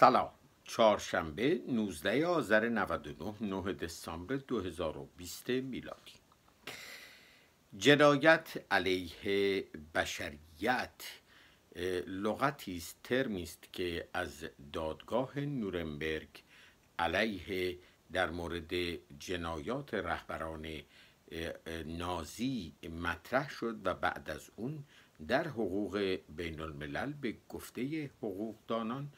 سلام چهارشنبه 19 آذر 99 9 دسامبر 2020 میلادی جنایت علیه بشریت لغتی است ترمی است که از دادگاه نورنبرگ علیه در مورد جنایات رهبران نازی مطرح شد و بعد از اون در حقوق بین الملل به گفته حقوقدانان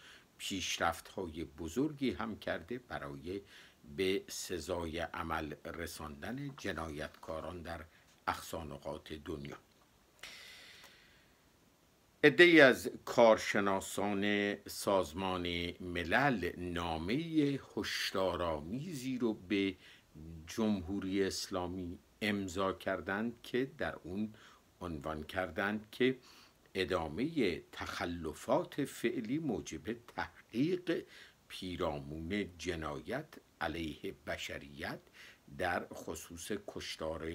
پیشرفت های بزرگی هم کرده برای به سزای عمل رساندن جنایتکاران در اخصانقات دنیا ای از کارشناسان سازمان ملل نامه هشدارآمیزی رو به جمهوری اسلامی امضا کردند که در اون عنوان کردند که ادامه تخلفات فعلی موجب تحقیق پیرامون جنایت علیه بشریت در خصوص کشتار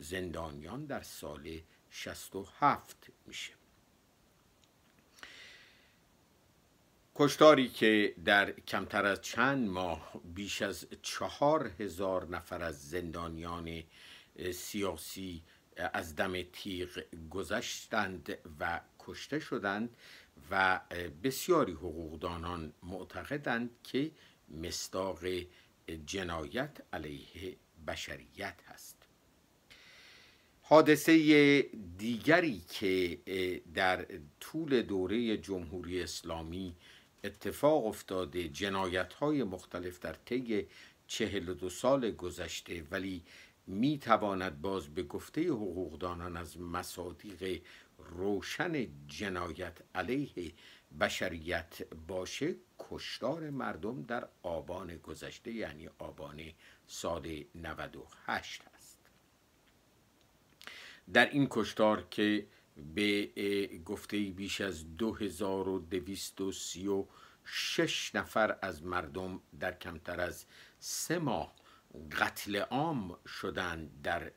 زندانیان در سال 67 میشه کشتاری که در کمتر از چند ماه بیش از چهار هزار نفر از زندانیان سیاسی از دم تیغ گذشتند و کشته شدند و بسیاری حقوقدانان معتقدند که مصداق جنایت علیه بشریت هست حادثه دیگری که در طول دوره جمهوری اسلامی اتفاق افتاده جنایت های مختلف در طی چهل دو سال گذشته ولی می تواند باز به گفته حقوقدانان از مصادیق روشن جنایت علیه بشریت باشه کشتار مردم در آبان گذشته یعنی آبان سال 98 است در این کشتار که به گفته بیش از 2236 نفر از مردم در کمتر از سه ماه قتل عام شدند در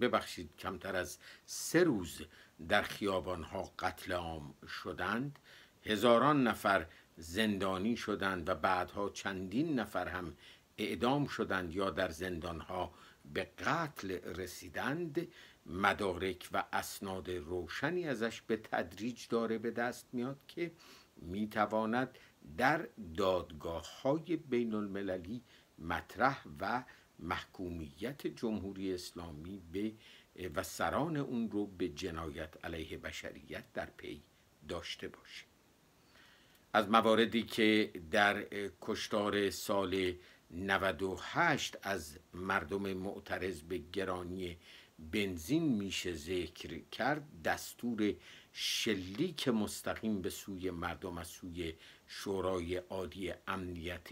ببخشید کمتر از سه روز در خیابان ها قتل عام شدند هزاران نفر زندانی شدند و بعدها چندین نفر هم اعدام شدند یا در زندان ها به قتل رسیدند مدارک و اسناد روشنی ازش به تدریج داره به دست میاد که میتواند در دادگاه های بین المللی مطرح و محکومیت جمهوری اسلامی به و سران اون رو به جنایت علیه بشریت در پی داشته باشه از مواردی که در کشتار سال 98 از مردم معترض به گرانی بنزین میشه ذکر کرد دستور شلیک مستقیم به سوی مردم از سوی شورای عادی امنیت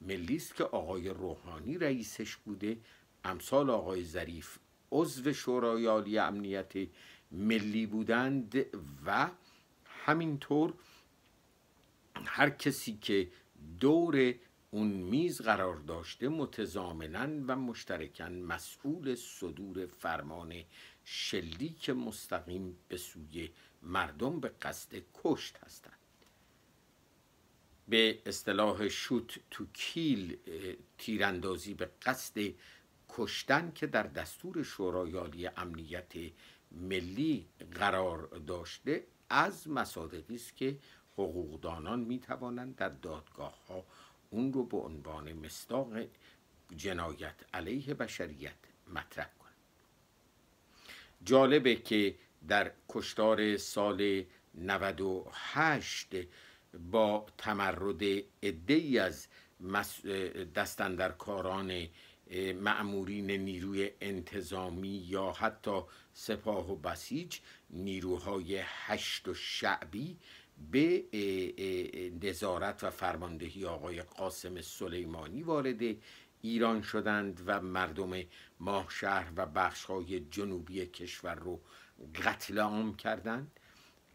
ملی است که آقای روحانی رئیسش بوده امثال آقای ظریف عضو شورای عالی امنیت ملی بودند و همینطور هر کسی که دور اون میز قرار داشته متضامنا و مشترکن مسئول صدور فرمان شلیک مستقیم به سوی مردم به قصد کشت هستند به اصطلاح شوت تو کیل تیراندازی به قصد کشتن که در دستور شورای عالی امنیت ملی قرار داشته از مصادقی است که حقوقدانان می توانند در دادگاه ها اون رو به عنوان مستاق جنایت علیه بشریت مطرح کنند جالبه که در کشتار سال 98 با تمرد ای از دستندرکاران معمورین نیروی انتظامی یا حتی سپاه و بسیج نیروهای هشت و شعبی به نظارت و فرماندهی آقای قاسم سلیمانی وارد ایران شدند و مردم ماهشهر و بخشهای جنوبی کشور رو قتل عام کردند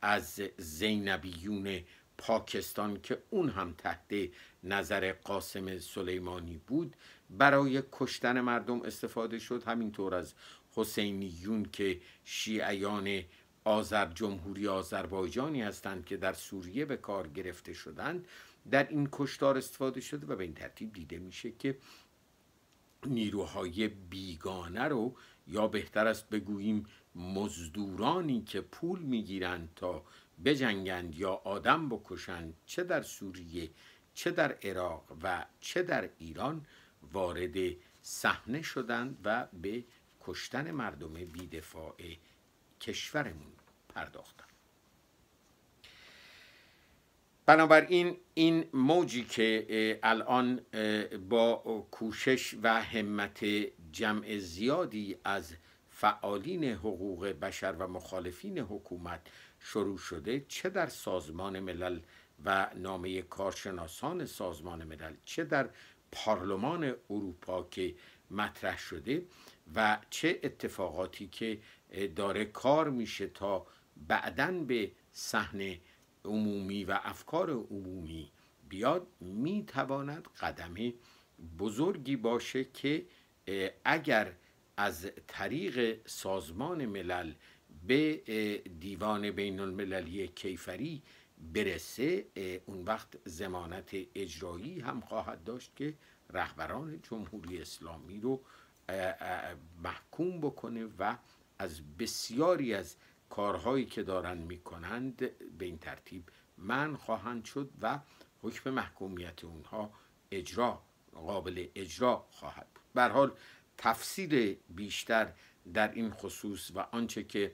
از زینبیون پاکستان که اون هم تحت نظر قاسم سلیمانی بود برای کشتن مردم استفاده شد همینطور از حسینیون که شیعیان آذر جمهوری آذربایجانی هستند که در سوریه به کار گرفته شدند در این کشتار استفاده شده و به این ترتیب دیده میشه که نیروهای بیگانه رو یا بهتر است بگوییم مزدورانی که پول میگیرند تا بجنگند یا آدم بکشند چه در سوریه چه در عراق و چه در ایران وارد صحنه شدند و به کشتن مردم بیدفاع کشورمون پرداختند بنابراین این موجی که الان با کوشش و همت جمع زیادی از فعالین حقوق بشر و مخالفین حکومت شروع شده چه در سازمان ملل و نامه کارشناسان سازمان ملل چه در پارلمان اروپا که مطرح شده و چه اتفاقاتی که داره کار میشه تا بعدا به صحنه عمومی و افکار عمومی بیاد میتواند قدم بزرگی باشه که اگر از طریق سازمان ملل به دیوان بین المللی کیفری برسه اون وقت زمانت اجرایی هم خواهد داشت که رهبران جمهوری اسلامی رو محکوم بکنه و از بسیاری از کارهایی که دارن میکنند به این ترتیب من خواهند شد و حکم محکومیت اونها اجرا قابل اجرا خواهد بود حال تفسیر بیشتر در این خصوص و آنچه که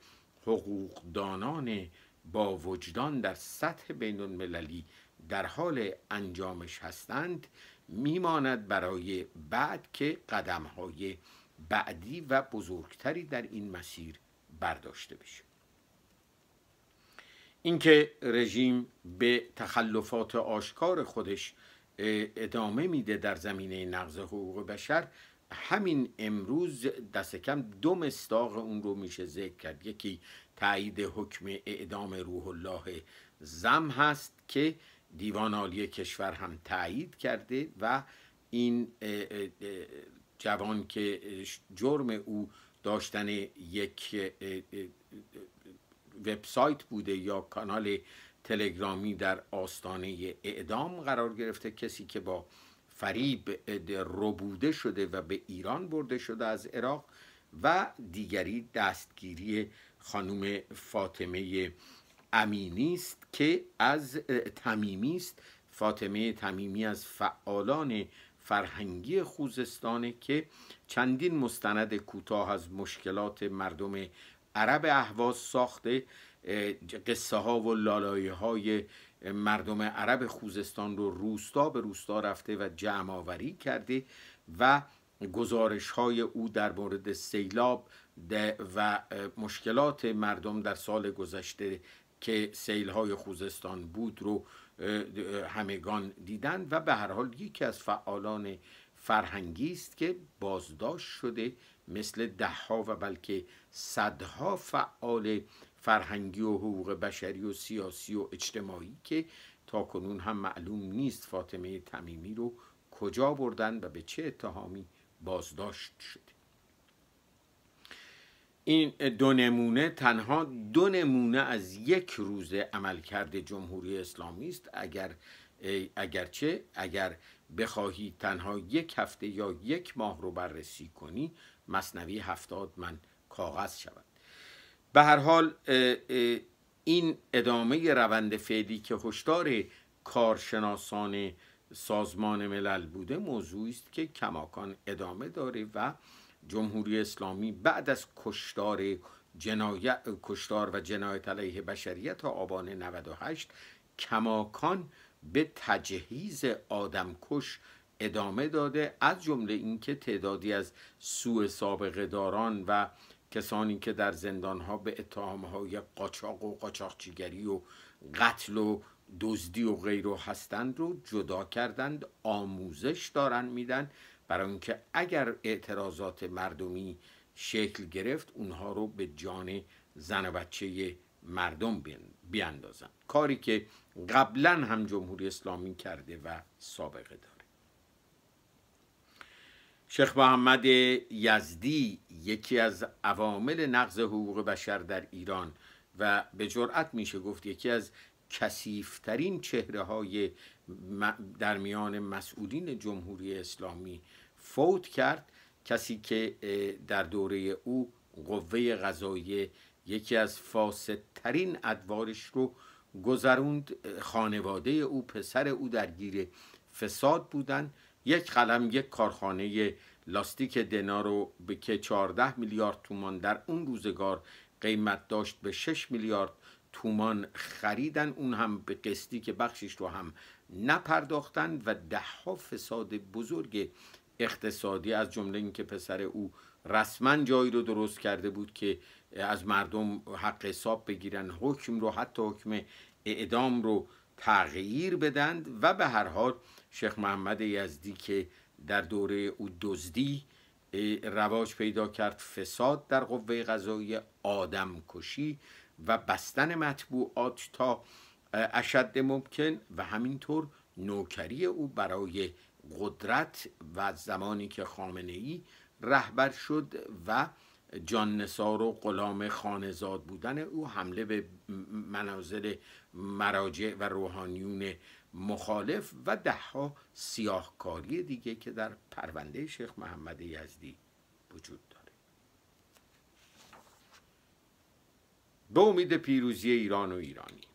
حقوقدانان با وجدان در سطح بین المللی در حال انجامش هستند میماند برای بعد که قدم های بعدی و بزرگتری در این مسیر برداشته بشه اینکه رژیم به تخلفات آشکار خودش ادامه میده در زمینه نقض حقوق بشر همین امروز دست کم دو مستاق اون رو میشه ذکر کرد یکی تایید حکم اعدام روح الله زم هست که دیوان عالی کشور هم تایید کرده و این جوان که جرم او داشتن یک وبسایت بوده یا کانال تلگرامی در آستانه اعدام قرار گرفته کسی که با فریب ربوده شده و به ایران برده شده از عراق و دیگری دستگیری خانم فاطمه امینی است که از تمیمی است فاطمه تمیمی از فعالان فرهنگی خوزستانه که چندین مستند کوتاه از مشکلات مردم عرب اهواز ساخته قصه ها و لالایه های مردم عرب خوزستان رو روستا به روستا رفته و جمع آوری کرده و گزارش های او در مورد سیلاب و مشکلات مردم در سال گذشته که سیل های خوزستان بود رو همگان دیدن و به هر حال یکی از فعالان فرهنگی است که بازداشت شده مثل دهها و بلکه صدها فعال فرهنگی و حقوق بشری و سیاسی و اجتماعی که تا کنون هم معلوم نیست فاطمه تمیمی رو کجا بردن و به چه اتهامی بازداشت شده این دو نمونه تنها دو نمونه از یک روز عملکرد جمهوری اسلامی است اگر اگرچه اگر بخواهی تنها یک هفته یا یک ماه رو بررسی کنی مصنوی هفتاد من کاغذ شود به هر حال این ادامه روند فعلی که هشدار کارشناسان سازمان ملل بوده موضوعی است که کماکان ادامه داره و جمهوری اسلامی بعد از کشتار کشتار و جنایت علیه بشریت آبان 98 کماکان به تجهیز آدمکش ادامه داده از جمله اینکه تعدادی از سوء سابقه داران و کسانی که در زندان ها به های قاچاق و قاچاقچیگری و قتل و دزدی و غیره هستند رو جدا کردند آموزش دارن میدن برای اینکه اگر اعتراضات مردمی شکل گرفت اونها رو به جان زن و بچه مردم بیاندازن کاری که قبلا هم جمهوری اسلامی کرده و سابقه داره شیخ محمد یزدی یکی از عوامل نقض حقوق بشر در ایران و به جرأت میشه گفت یکی از کسیفترین چهره های در میان مسئولین جمهوری اسلامی فوت کرد کسی که در دوره او قوه قضایی یکی از فاسدترین ادوارش رو گذروند خانواده او پسر او درگیر فساد بودن یک قلم یک کارخانه لاستیک دنا رو به که 14 میلیارد تومان در اون روزگار قیمت داشت به 6 میلیارد تومان خریدن اون هم به قسطی که بخشش رو هم نپرداختن و دهها فساد بزرگ اقتصادی از جمله اینکه پسر او رسما جایی رو درست کرده بود که از مردم حق حساب بگیرن حکم رو حتی حکم اعدام رو تغییر بدند و به هر حال شیخ محمد یزدی که در دوره او دزدی رواج پیدا کرد فساد در قوه قضایی آدم کشی و بستن مطبوعات تا اشد ممکن و همینطور نوکری او برای قدرت و زمانی که خامنه ای رهبر شد و جان نسار و غلام خانزاد بودن او حمله به منازل مراجع و روحانیون مخالف و دهها سیاهکاری دیگه که در پرونده شیخ محمد یزدی وجود داره به امید پیروزی ایران و ایرانی